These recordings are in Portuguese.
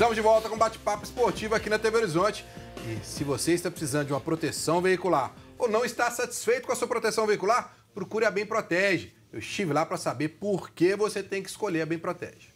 Estamos de volta com bate-papo esportivo aqui na TV Horizonte. E se você está precisando de uma proteção veicular ou não está satisfeito com a sua proteção veicular, procure a Bem Protege. Eu estive lá para saber por que você tem que escolher a Bem Protege.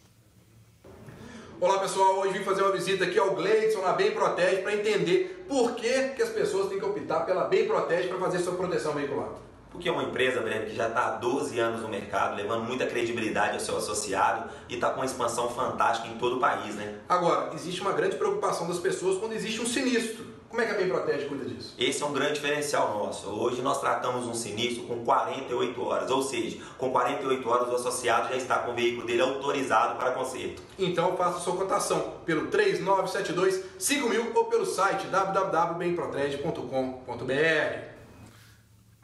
Olá pessoal, hoje vim fazer uma visita aqui ao Gleidson na Bem Protege para entender por que, que as pessoas têm que optar pela Bem Protege para fazer sua proteção veicular porque é uma empresa, Breno, que já está há 12 anos no mercado, levando muita credibilidade ao seu associado e está com uma expansão fantástica em todo o país, né? Agora, existe uma grande preocupação das pessoas quando existe um sinistro. Como é que a Bem Protege cuida disso? Esse é um grande diferencial nosso. Hoje nós tratamos um sinistro com 48 horas, ou seja, com 48 horas o associado já está com o veículo dele autorizado para conserto. Então faça sua cotação pelo 3972 5000 ou pelo site www.bemprotege.com.br.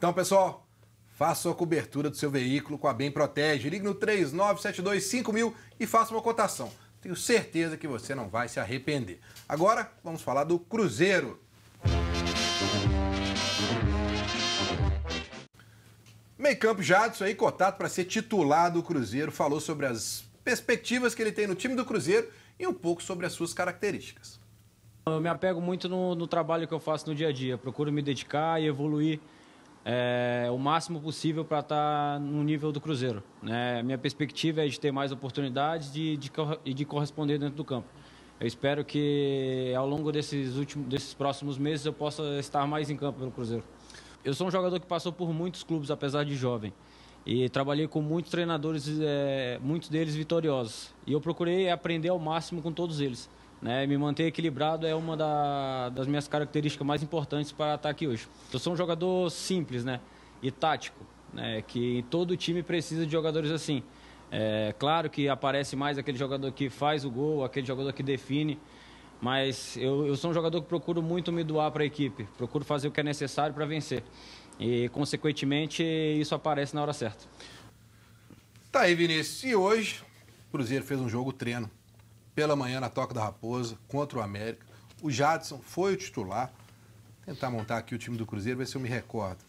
Então, pessoal, faça a cobertura do seu veículo com a Bem Protege. Ligue no 3972-5000 e faça uma cotação. Tenho certeza que você não vai se arrepender. Agora, vamos falar do Cruzeiro. Meio campo Jadson aí, cotado para ser titular do Cruzeiro, falou sobre as perspectivas que ele tem no time do Cruzeiro e um pouco sobre as suas características. Eu me apego muito no, no trabalho que eu faço no dia a dia, procuro me dedicar e evoluir é, o máximo possível para estar tá no nível do Cruzeiro. Né? Minha perspectiva é de ter mais oportunidades e de, de, de, corresponder dentro do campo. Eu espero que ao longo desses, últimos, desses próximos meses eu possa estar mais em campo pelo Cruzeiro. Eu sou um jogador que passou por muitos clubes, apesar de jovem. E trabalhei com muitos treinadores, é, muitos deles vitoriosos. E eu procurei aprender ao máximo com todos eles. Né? Me manter equilibrado é uma da, das minhas características mais importantes para estar aqui hoje. Eu sou um jogador simples né? e tático, né? que todo time precisa de jogadores assim. É, claro que aparece mais aquele jogador que faz o gol, aquele jogador que define, mas eu, eu sou um jogador que procuro muito me doar para a equipe, procuro fazer o que é necessário para vencer. E, consequentemente, isso aparece na hora certa. Tá aí, Vinícius. E hoje, o Cruzeiro fez um jogo treino pela manhã na Toca da Raposa contra o América. O Jadson foi o titular. Vou tentar montar aqui o time do Cruzeiro, ver se eu me recordo.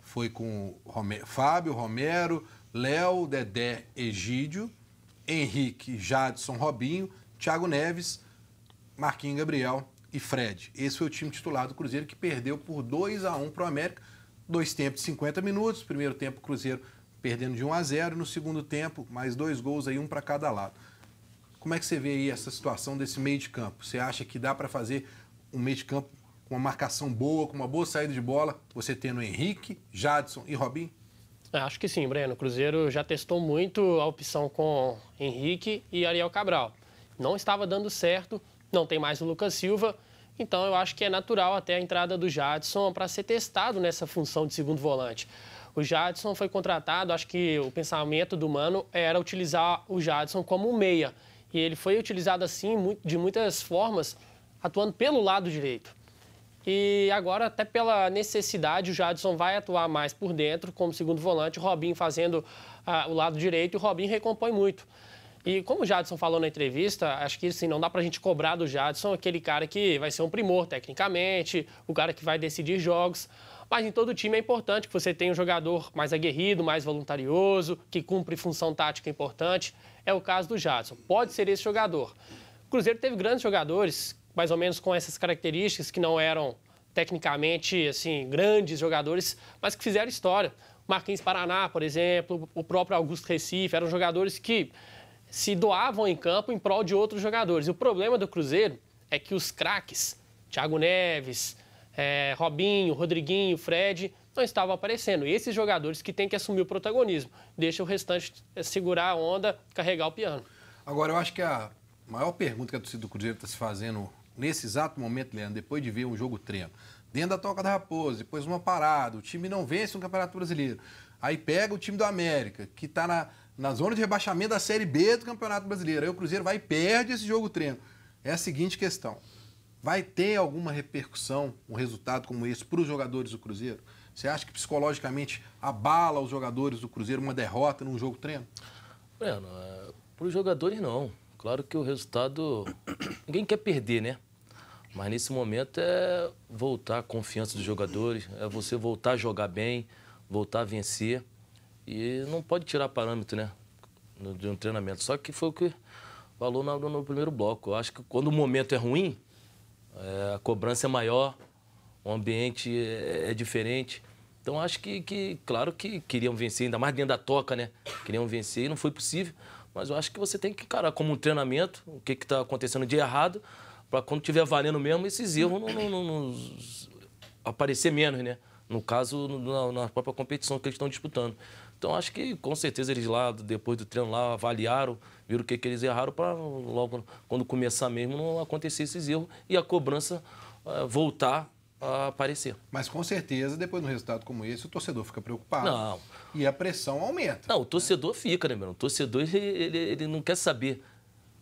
Foi com Fábio, Romero, Léo, Dedé, Egídio, Henrique, Jadson, Robinho, Thiago Neves, Marquinhos Gabriel e Fred. Esse foi o time titular do Cruzeiro que perdeu por 2 a 1 para o América. Dois tempos de 50 minutos. Primeiro tempo, o Cruzeiro perdendo de 1 a 0. No segundo tempo, mais dois gols aí, um para cada lado. Como é que você vê aí essa situação desse meio de campo? Você acha que dá para fazer um meio de campo com uma marcação boa, com uma boa saída de bola, você tendo Henrique, Jadson e Robin? É, acho que sim, Breno. O Cruzeiro já testou muito a opção com Henrique e Ariel Cabral. Não estava dando certo, não tem mais o Lucas Silva, então eu acho que é natural até a entrada do Jadson para ser testado nessa função de segundo volante. O Jadson foi contratado, acho que o pensamento do Mano era utilizar o Jadson como meia. E ele foi utilizado assim de muitas formas, atuando pelo lado direito. E agora, até pela necessidade, o Jadson vai atuar mais por dentro, como segundo volante, o Robin fazendo ah, o lado direito e o Robin recompõe muito. E como o Jadson falou na entrevista, acho que assim, não dá para a gente cobrar do Jadson aquele cara que vai ser um primor tecnicamente, o cara que vai decidir jogos. Mas em todo time é importante que você tenha um jogador mais aguerrido, mais voluntarioso, que cumpre função tática importante. É o caso do Jadson. Pode ser esse jogador. O Cruzeiro teve grandes jogadores, mais ou menos com essas características, que não eram tecnicamente assim grandes jogadores, mas que fizeram história. Marquinhos Paraná, por exemplo, o próprio Augusto Recife, eram jogadores que se doavam em campo em prol de outros jogadores. E o problema do Cruzeiro é que os craques, Thiago Neves, é, Robinho, Rodriguinho, Fred, não estavam aparecendo. Esses jogadores que têm que assumir o protagonismo. Deixa o restante é, segurar a onda, carregar o piano. Agora, eu acho que a maior pergunta que a torcida do Cruzeiro está se fazendo nesse exato momento, Leandro, depois de ver um jogo treino, dentro da toca da Raposa, depois uma parada, o time não vence um Campeonato Brasileiro. Aí pega o time do América, que está na, na zona de rebaixamento da Série B do Campeonato Brasileiro. Aí o Cruzeiro vai e perde esse jogo treino. É a seguinte questão. Vai ter alguma repercussão um resultado como esse para os jogadores do Cruzeiro? Você acha que psicologicamente abala os jogadores do Cruzeiro uma derrota num jogo treino? Breno, é, para os jogadores não. Claro que o resultado. Ninguém quer perder, né? Mas nesse momento é voltar a confiança dos jogadores, é você voltar a jogar bem, voltar a vencer. E não pode tirar parâmetro, né? De um treinamento. Só que foi o que falou no, no primeiro bloco. Eu acho que quando o momento é ruim, é, a cobrança é maior, o ambiente é, é diferente. Então acho que, que, claro que queriam vencer, ainda mais dentro da toca, né? Queriam vencer e não foi possível. Mas eu acho que você tem que encarar como um treinamento o que está acontecendo de errado, para quando tiver valendo mesmo, esses erros não, não, não, não aparecer menos, né? No caso, na, na própria competição que eles estão disputando. Então acho que com certeza eles lá, depois do treino lá, avaliaram, viram o que, que eles erraram para logo quando começar mesmo não acontecer esses erros e a cobrança uh, voltar a aparecer. Mas com certeza, depois de um resultado como esse, o torcedor fica preocupado. Não. E a pressão aumenta. Não, o torcedor fica, né, meu? O torcedor ele, ele, ele não quer saber.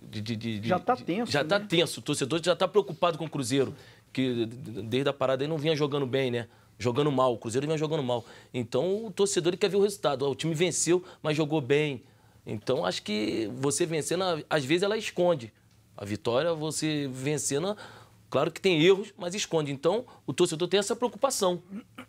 De, de, de, já está tenso. Já está né? tenso. O torcedor já está preocupado com o Cruzeiro, que desde a parada ele não vinha jogando bem, né? jogando mal. O Cruzeiro vinha jogando mal. Então o torcedor quer ver o resultado. Ah, o time venceu, mas jogou bem. Então acho que você vencendo, às vezes ela esconde. A vitória, você vencendo, Claro que tem erros, mas esconde. Então, o torcedor tem essa preocupação.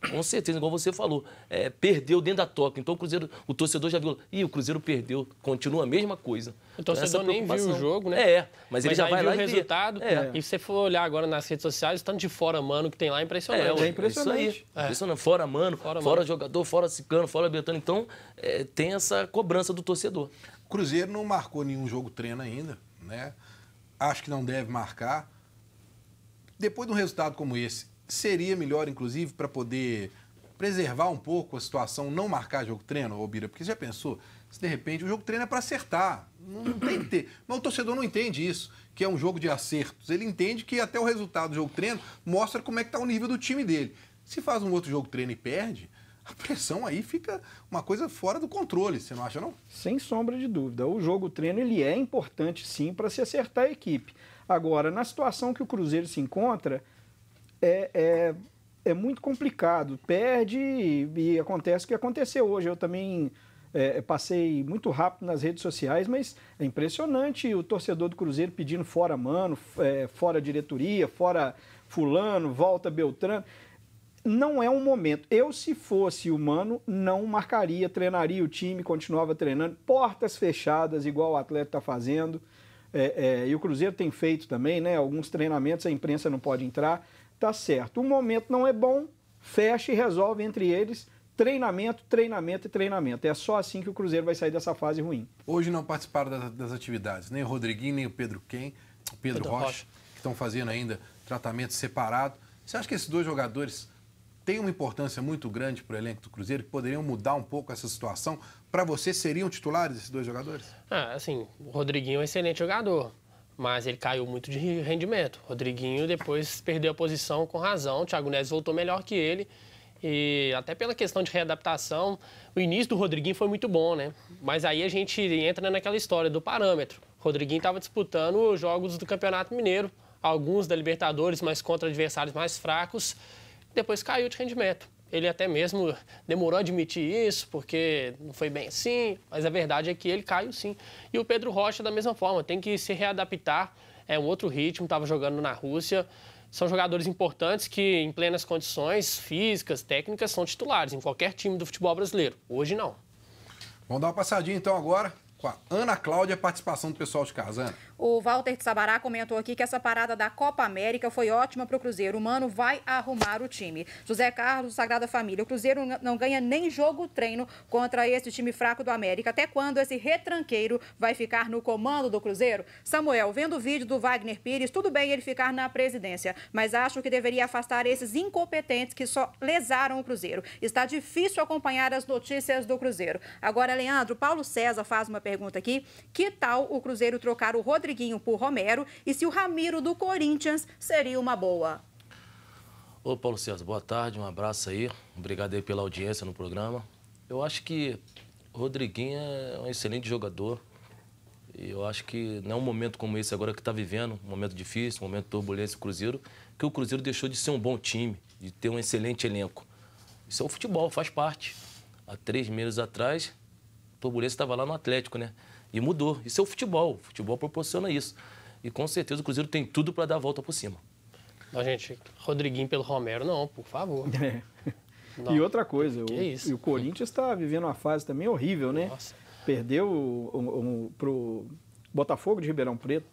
Com certeza, igual você falou. É, perdeu dentro da toca. Então, o Cruzeiro, o torcedor já viu. Ih, o Cruzeiro perdeu. Continua a mesma coisa. O então, torcedor então, nem viu o jogo, né? É, mas, mas ele já vai lá o e resultado. É. E se você for olhar agora nas redes sociais, tanto de fora, mano, que tem lá, é impressionante. É, é, é impressionante. Isso aí. É impressionante. Fora, mano, fora, fora mano. jogador, fora ciclano, fora betano. Então, é, tem essa cobrança do torcedor. O Cruzeiro não marcou nenhum jogo treino ainda, né? Acho que não deve marcar. Depois de um resultado como esse, seria melhor, inclusive, para poder preservar um pouco a situação, não marcar jogo treino, Obira? Porque você já pensou, se de repente o jogo treino é para acertar, não, não, tem que ter. Mas o torcedor não entende isso, que é um jogo de acertos. Ele entende que até o resultado do jogo treino mostra como é que está o nível do time dele. Se faz um outro jogo treino e perde, a pressão aí fica uma coisa fora do controle, você não acha não? Sem sombra de dúvida. O jogo treino ele é importante sim para se acertar a equipe. Agora, na situação que o Cruzeiro se encontra, é, é, é muito complicado. Perde e, acontece o que aconteceu hoje. Eu também é, passei muito rápido nas redes sociais, mas é impressionante o torcedor do Cruzeiro pedindo fora mano, é, fora diretoria, fora fulano, volta Beltrano não é um momento. Eu, se fosse humano, não marcaria, treinaria o time, continuava treinando, portas fechadas, igual o atleta está fazendo é, é, e o Cruzeiro tem feito também, né? Alguns treinamentos a imprensa não pode entrar, tá certo. O momento não é bom, fecha e resolve entre eles treinamento, treinamento e treinamento. É só assim que o Cruzeiro vai sair dessa fase ruim. Hoje não participaram das, das atividades, nem o Rodriguinho, nem o Pedro Quem, o Pedro, Pedro Rocha, Rocha, que estão fazendo ainda tratamento separado. Você acha que esses dois jogadores tem uma importância muito grande para o elenco do Cruzeiro, que poderiam mudar um pouco essa situação. Para você, seriam titulares esses dois jogadores? Ah, assim, o Rodriguinho é um excelente jogador, mas ele caiu muito de rendimento. O Rodriguinho depois perdeu a posição com razão, o Thiago Neves voltou melhor que ele. E até pela questão de readaptação, o início do Rodriguinho foi muito bom, né? Mas aí a gente entra naquela história do parâmetro. O Rodriguinho estava disputando jogos do Campeonato Mineiro, alguns da Libertadores, mas contra adversários mais fracos depois caiu de rendimento. Ele até mesmo demorou a admitir isso, porque não foi bem assim, mas a verdade é que ele caiu sim. E o Pedro Rocha, da mesma forma, tem que se readaptar, é um outro ritmo, estava jogando na Rússia. São jogadores importantes que, em plenas condições físicas, técnicas, são titulares em qualquer time do futebol brasileiro. Hoje, não. Vamos dar uma passadinha então agora com a Ana Cláudia, participação do pessoal de casa. Ana. O Walter de Sabará comentou aqui que essa parada da Copa América foi ótima para o Cruzeiro. O Mano vai arrumar o time. José Carlos, Sagrada Família. O Cruzeiro não ganha nem jogo treino contra esse time fraco do América. Até quando esse retranqueiro vai ficar no comando do Cruzeiro? Samuel, vendo o vídeo do Wagner Pires, tudo bem ele ficar na presidência, mas acho que deveria afastar esses incompetentes que só lesaram o Cruzeiro. Está difícil acompanhar as notícias do Cruzeiro. Agora, Leandro, Paulo César faz uma pergunta aqui. Que tal o Cruzeiro trocar o Rodrigo Rodriguinho por Romero e se o Ramiro do Corinthians seria uma boa. Ô Paulo César, boa tarde, um abraço aí. Obrigado aí pela audiência no programa. Eu acho que o Rodriguinho é um excelente jogador. E eu acho que não é um momento como esse agora que está vivendo, um momento difícil, um momento turbulento do Cruzeiro, que o Cruzeiro deixou de ser um bom time, de ter um excelente elenco. Isso é o futebol, faz parte. Há três meses atrás, o turbulência estava lá no Atlético, né? E mudou. Isso é o futebol. O futebol proporciona isso. E com certeza o Cruzeiro tem tudo para dar a volta por cima. Não, gente, Rodriguinho pelo Romero, não, por favor. É. E outra coisa, o, é e o Corinthians está vivendo uma fase também horrível, né? Nossa. Perdeu para o, o, pro Botafogo de Ribeirão Preto.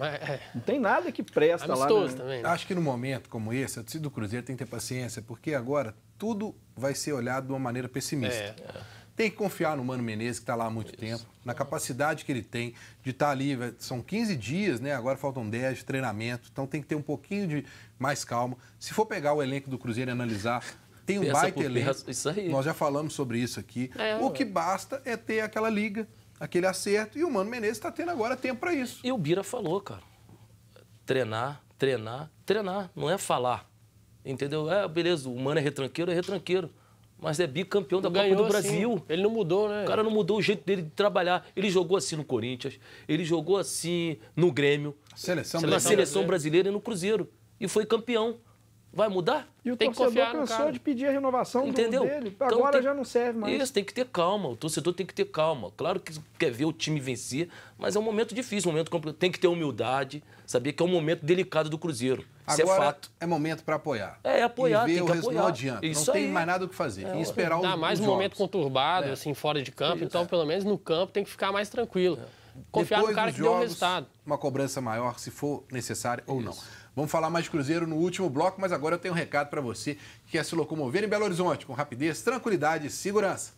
É, é. Não tem nada que presta Amistoso lá. Né? Também, né? Acho que num momento como esse, a torcida do Cruzeiro tem que ter paciência, porque agora tudo vai ser olhado de uma maneira pessimista. É, é. Tem que confiar no Mano Menezes, que está lá há muito Isso. tempo, na capacidade que ele tem de estar tá ali. São 15 dias, né? Agora faltam 10 de treinamento, então tem que ter um pouquinho de mais calma. Se for pegar o elenco do Cruzeiro e analisar, tem um pensa baita elenco. isso aí. Nós já falamos sobre isso aqui. É, o que basta é ter aquela liga, aquele acerto. E o Mano Menezes está tendo agora tempo para isso. E o Bira falou, cara. Treinar, treinar, treinar. Não é falar. Entendeu? É, beleza, o Mano é retranqueiro, é retranqueiro mas é bicampeão da Ganhou, Copa do assim. Brasil. Ele não mudou, né? O cara não mudou o jeito dele de trabalhar. Ele jogou assim no Corinthians, ele jogou assim no Grêmio, seleção na seleção brasileira e no Cruzeiro. E foi campeão. Vai mudar? E o tem torcedor que cansou de pedir a renovação Entendeu? Do dele. Então agora tem... já não serve mais. Isso, tem que ter calma. O torcedor tem que ter calma. Claro que quer ver o time vencer, mas é um momento difícil, um momento complicado. Tem que ter humildade, saber que é um momento delicado do Cruzeiro. É agora, é fato. É momento para apoiar. É, é apoiar. E ver tem que apoiar. Não adianta. Isso não aí. tem mais nada o que fazer. É, e esperar o o Dá mais um jogos. momento conturbado, é. assim, fora de campo. Isso. Então, pelo menos no campo, tem que ficar mais tranquilo. É. Confiar Depois no cara que jogos, deu o resultado. Uma cobrança maior, se for necessária ou não. Vamos falar mais de Cruzeiro no último bloco, mas agora eu tenho um recado para você que quer se locomover em Belo Horizonte com rapidez, tranquilidade e segurança.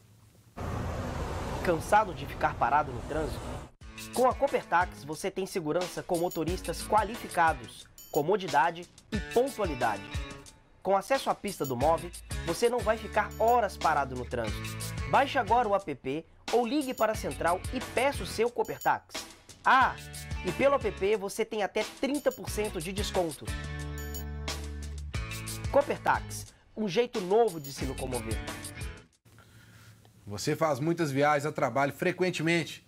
Cansado de ficar parado no trânsito? Com a Copertax você tem segurança com motoristas qualificados, comodidade e pontualidade. Com acesso à pista do MOV, você não vai ficar horas parado no trânsito. Baixe agora o app ou ligue para a central e peça o seu Copertax. Ah, e pelo app você tem até 30% de desconto. Copertax, um jeito novo de se locomover. Você faz muitas viagens a trabalho frequentemente.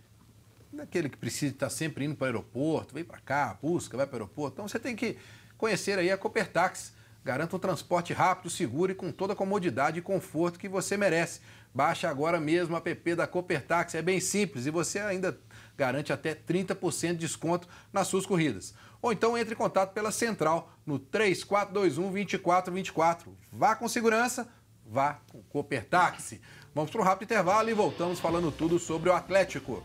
Daquele que precisa estar sempre indo para o aeroporto, vem para cá, busca, vai para o aeroporto. Então você tem que conhecer aí a Copertax. Garanta um transporte rápido, seguro e com toda a comodidade e conforto que você merece. Baixa agora mesmo a app da Coopertax, é bem simples e você ainda garante até 30% de desconto nas suas corridas. Ou então entre em contato pela central no 3421 2424. Vá com segurança, vá com Táxi. Vamos para um rápido intervalo e voltamos falando tudo sobre o Atlético.